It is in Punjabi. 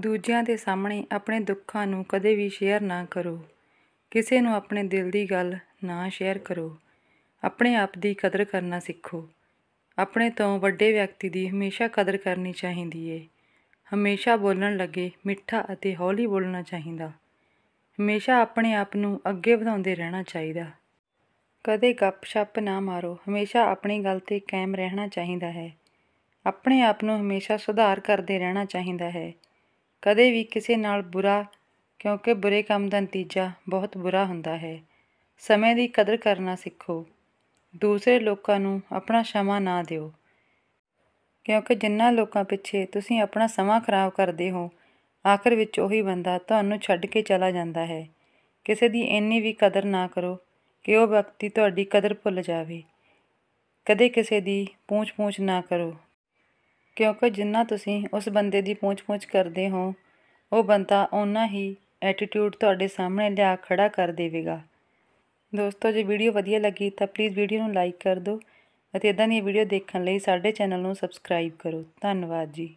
ਦੂਜਿਆਂ ਦੇ ਸਾਹਮਣੇ ਆਪਣੇ ਦੁੱਖਾਂ ਨੂੰ ਕਦੇ ਵੀ ਸ਼ੇਅਰ ਨਾ ਕਰੋ ਕਿਸੇ ਨੂੰ ਆਪਣੇ ਦਿਲ ਦੀ ਗੱਲ ਨਾ ਸ਼ੇਅਰ ਕਰੋ ਆਪਣੇ ਆਪ ਦੀ ਕਦਰ ਕਰਨਾ ਸਿੱਖੋ ਆਪਣੇ ਤੋਂ ਵੱਡੇ ਵਿਅਕਤੀ ਦੀ ਹਮੇਸ਼ਾ ਕਦਰ ਕਰਨੀ ਚਾਹੀਦੀ ਏ ਹਮੇਸ਼ਾ ਬੋਲਣ ਲੱਗੇ ਮਿੱਠਾ ਅਤੇ ਹੌਲੀ ਬੋਲਣਾ ਚਾਹੀਦਾ ਹਮੇਸ਼ਾ ਆਪਣੇ ਆਪ ਨੂੰ ਅੱਗੇ ਵਧਾਉਂਦੇ ਰਹਿਣਾ ਚਾਹੀਦਾ ਕਦੇ ਗੱਪ ਛੱਪ ਨਾ ਮਾਰੋ ਹਮੇਸ਼ਾ ਆਪਣੀ ਗੱਲ ਤੇ ਕਾਇਮ ਰਹਿਣਾ ਚਾਹੀਦਾ ਹੈ ਆਪਣੇ ਆਪ ਨੂੰ ਹਮੇਸ਼ਾ ਸੁਧਾਰ ਕਰਦੇ ਰਹਿਣਾ ਚਾਹੀਦਾ ਹੈ ਕਦੇ ਵੀ ਕਿਸੇ ਨਾਲ ਬੁਰਾ ਕਿਉਂਕਿ ਬੁਰੇ ਕੰਮ ਦਾ ਨਤੀਜਾ ਬਹੁਤ ਬੁਰਾ ਹੁੰਦਾ ਹੈ ਸਮੇਂ ਦੀ ਕਦਰ ਕਰਨਾ ਸਿੱਖੋ ਦੂਸਰੇ ਲੋਕਾਂ ਨੂੰ ਆਪਣਾ ਸਮਾਂ ਨਾ ਦਿਓ ਕਿਉਂਕਿ ਜਿੰਨਾ ਲੋਕਾਂ ਪਿੱਛੇ ਤੁਸੀਂ ਆਪਣਾ ਸਮਾਂ ਖਰਾਬ ਕਰਦੇ ਹੋ ਆਖਰ ਵਿੱਚ ਉਹੀ ਬੰਦਾ ਤੁਹਾਨੂੰ ਛੱਡ ਕੇ ਚਲਾ ਜਾਂਦਾ ਹੈ ਕਿਸੇ ਦੀ ਇੰਨੀ ਵੀ ਕਦਰ ਨਾ ਕਰੋ ਕਿ ਉਹ ਵਿਅਕਤੀ ਤੁਹਾਡੀ ਕਦਰ ਭੁੱਲ ਜਾਵੇ ਕਦੇ ਕਿਸੇ ਦੀ ਪੂੰਛ-ਪੂੰਛ ਨਾ ਕਰੋ ਕਿਉਂਕਿ ਜਿੰਨਾ ਤੁਸੀਂ ਉਸ ਬੰਦੇ ਦੀ ਪੂੰਛ ਪੂੰਛ ਕਰਦੇ ਹੋ ਉਹ ਬੰਦਾ ਓਨਾ ਹੀ ਐਟੀਟਿਊਡ ਤੁਹਾਡੇ ਸਾਹਮਣੇ ਲਿਆ ਖੜਾ ਕਰ ਦੇਵੇਗਾ ਦੋਸਤੋ ਜੇ ਵੀਡੀਓ ਵਧੀਆ ਲੱਗੀ ਤਾਂ ਪਲੀਜ਼ ਵੀਡੀਓ ਨੂੰ ਲਾਈਕ ਕਰ ਦਿਓ ਅਤੇ ਇਦਾਂ ਦੀ ਵੀਡੀਓ ਦੇਖਣ ਲਈ ਸਾਡੇ ਚੈਨਲ ਨੂੰ ਸਬਸਕ੍ਰਾਈਬ ਕਰੋ ਧੰਨਵਾਦ ਜੀ